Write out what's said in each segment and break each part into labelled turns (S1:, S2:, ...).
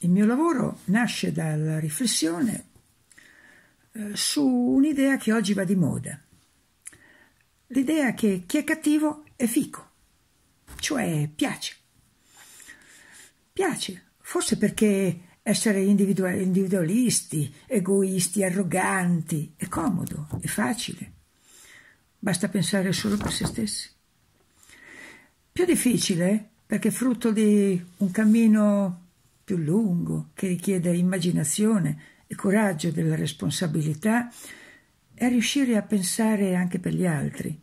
S1: Il mio lavoro nasce dalla riflessione eh, su un'idea che oggi va di moda, l'idea che chi è cattivo è fico, cioè piace. Piace, forse perché essere individualisti, egoisti, arroganti è comodo, è facile. Basta pensare solo per se stessi. Più difficile perché frutto di un cammino più lungo, che richiede immaginazione e coraggio della responsabilità, è riuscire a pensare anche per gli altri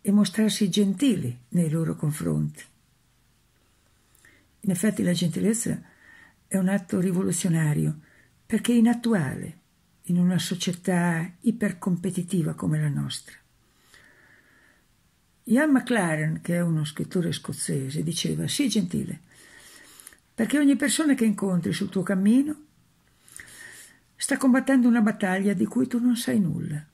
S1: e mostrarsi gentili nei loro confronti. In effetti la gentilezza è un atto rivoluzionario perché è inattuale in una società ipercompetitiva come la nostra. Ian MacLaren, che è uno scrittore scozzese, diceva sii gentile, perché ogni persona che incontri sul tuo cammino sta combattendo una battaglia di cui tu non sai nulla.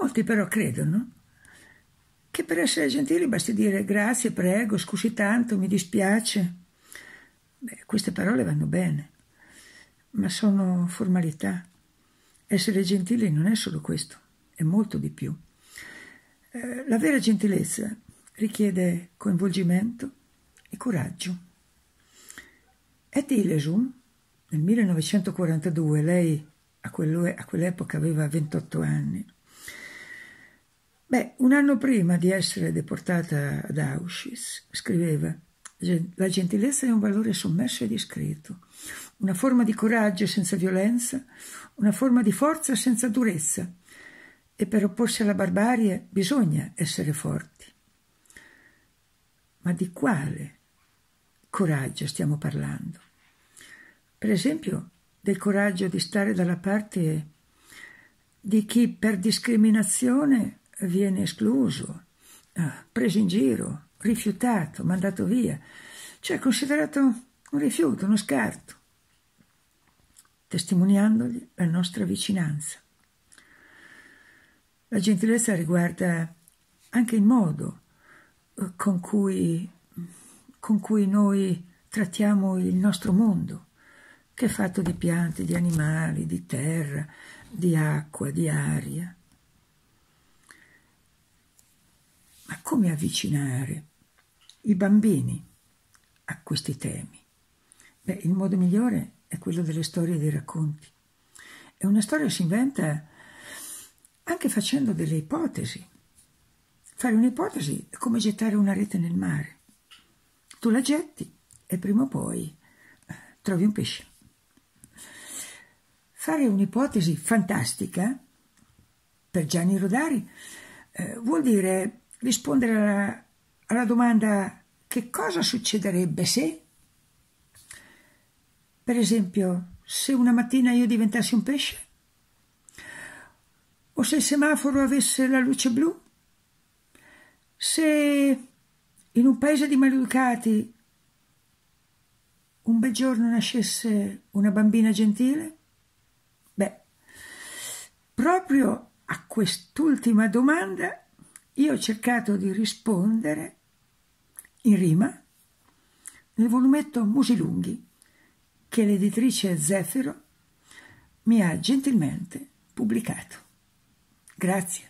S1: Molti però credono che per essere gentili basti dire grazie, prego, scusi tanto, mi dispiace. Beh, queste parole vanno bene, ma sono formalità. Essere gentili non è solo questo, è molto di più. Eh, la vera gentilezza richiede coinvolgimento, e coraggio. Eddie Lejeune, nel 1942, lei a, quell'epoca aveva 28 anni. Beh, un anno prima di essere deportata ad Auschwitz, scriveva la gentilezza è un valore sommerso e discreto, una forma di coraggio senza violenza, una forma di forza senza durezza. E per opporsi alla barbarie bisogna essere forti. Ma di quale coraggio stiamo parlando. Per esempio, del coraggio di stare dalla parte di chi per discriminazione viene escluso, eh, preso in giro, rifiutato, mandato via, cioè considerato un rifiuto, uno scarto, testimoniandogli la nostra vicinanza. La gentilezza riguarda anche il modo eh, con cui con cui noi trattiamo il nostro mondo, che è fatto di piante, di animali, di terra, di acqua, di aria. Ma come avvicinare i bambini a questi temi? Beh, il modo migliore è quello delle storie e dei racconti. E una storia si inventa anche facendo delle ipotesi. Fare un'ipotesi è come gettare una rete nel mare. Tu la getti e prima o poi eh, trovi un pesce. Fare un'ipotesi fantastica per Gianni Rodari eh, vuol dire rispondere alla, alla domanda che cosa succederebbe se, per esempio, se una mattina io diventassi un pesce? O se il semaforo avesse la luce blu? Se in un paese di maleducati, un bel giorno nascesse una bambina gentile? Beh, proprio a quest'ultima domanda io ho cercato di rispondere in rima nel volumetto Musilunghi che l'editrice Zefiro mi ha gentilmente pubblicato. Grazie.